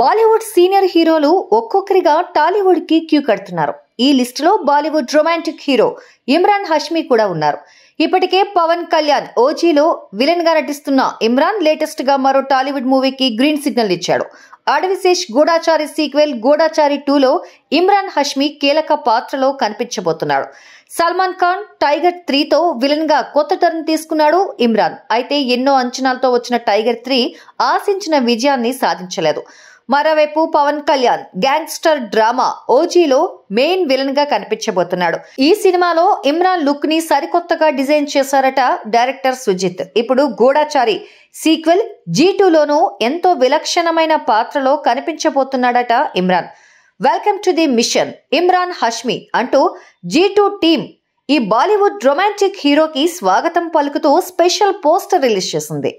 Bollywood senior హీరోలు ఒక్కొక్కరిగా టాలీవుడ్ కి క్యూ కడుతున్నారు ఈ లిస్టులో బాలీవుడ్ రొమాంటిక్ హీరో ఇమ్రాన్ హష్మీ కూడా ఉన్నారు ఇప్పటికే పవన్ కళ్యాణ్ ఓజీలో విలన్ గా నటిస్తున్న ఇమ్రాన్ లేటెస్ట్ గా మరో టాలీవుడ్ మూవీకి గ్రీన్ సిగ్నల్ ఇచ్చాడు అడవిశేష్ గూడాచారి సీక్వెల్ గూడాచారి టూలో ఇమ్రాన్ హష్మి కీలక పాత్రలో కనిపించబోతున్నాడు సల్మాన్ ఖాన్ టైగర్ త్రీతో విలన్ గా కొత్త టర్న్ తీసుకున్నాడు ఇమ్రాన్ అయితే ఎన్నో అంచనాలతో వచ్చిన టైగర్ త్రీ ఆశించిన విజయాన్ని సాధించలేదు మరోవైపు పవన్ కళ్యాణ్ గ్యాంగ్స్టర్ డ్రామా ఓజీలో మెయిన్ విలన్ గా కనిపించబోతున్నాడు ఈ సినిమాలో ఇమ్రాన్ లుక్ ని సరికొత్తగా డిజైన్ చేశారట డైరెక్టర్ సుజిత్ ఇప్పుడు గూఢాచారి సీక్వెల్ జీ టూలోనూ ఎంతో విలక్షణమైన పాత్రలో కనిపించబోతున్నాడట Emraan welcome to the mission Emraan Hashmi అంటూ జీ టూ టీమ్ ఈ బాలీవుడ్ రొమాంటిక్ హీరోకి స్వాగతం పలుకుతూ స్పెషల్ పోస్టర్ రిలీజ్ చేసింది